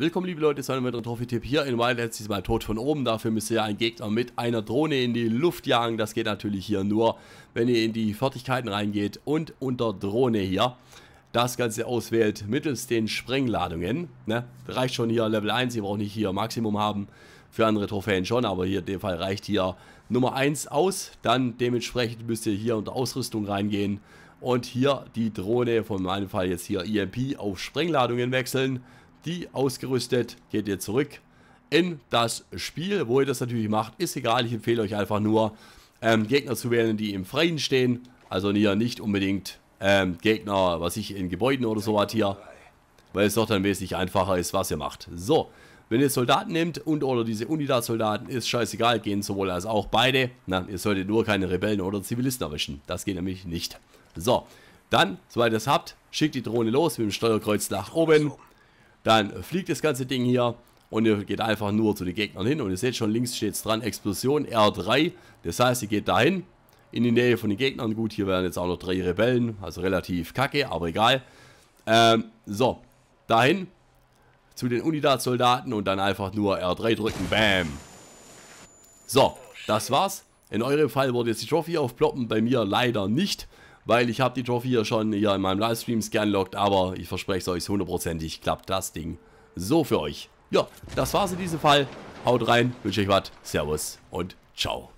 Willkommen liebe Leute zu einem weiteren Trophy-Tipp hier in Wildlands, diesmal tot von oben. Dafür müsst ihr einen Gegner mit einer Drohne in die Luft jagen. Das geht natürlich hier nur, wenn ihr in die Fertigkeiten reingeht und unter Drohne hier das Ganze auswählt mittels den Sprengladungen. Ne? Reicht schon hier Level 1, ihr braucht nicht hier Maximum haben, für andere Trophäen schon, aber hier in dem Fall reicht hier Nummer 1 aus. Dann dementsprechend müsst ihr hier unter Ausrüstung reingehen und hier die Drohne, von meinem Fall jetzt hier EMP, auf Sprengladungen wechseln die ausgerüstet, geht ihr zurück in das Spiel. Wo ihr das natürlich macht, ist egal. Ich empfehle euch einfach nur, ähm, Gegner zu wählen, die im Freien stehen. Also hier nicht unbedingt ähm, Gegner, was ich in Gebäuden oder so was hier. Weil es doch dann wesentlich einfacher ist, was ihr macht. So, wenn ihr Soldaten nehmt und oder diese Unidad-Soldaten, ist scheißegal, gehen sowohl als auch beide. Na, ihr solltet nur keine Rebellen oder Zivilisten erwischen. Das geht nämlich nicht. So, dann, sobald ihr es habt, schickt die Drohne los mit dem Steuerkreuz nach oben. Dann fliegt das ganze Ding hier und ihr geht einfach nur zu den Gegnern hin. Und ihr seht schon, links steht es dran, Explosion R3. Das heißt, ihr geht dahin, in die Nähe von den Gegnern. Gut, hier wären jetzt auch noch drei Rebellen, also relativ kacke, aber egal. Ähm, so, dahin, zu den Unidad-Soldaten und dann einfach nur R3 drücken. Bam! So, das war's. In eurem Fall wurde jetzt die Trophy aufploppen, bei mir leider nicht weil ich habe die Trophy ja schon hier in meinem Livestream scanlockt, aber ich verspreche es euch, hundertprozentig klappt das Ding so für euch. Ja, das war's in diesem Fall. Haut rein, wünsche euch was, Servus und ciao.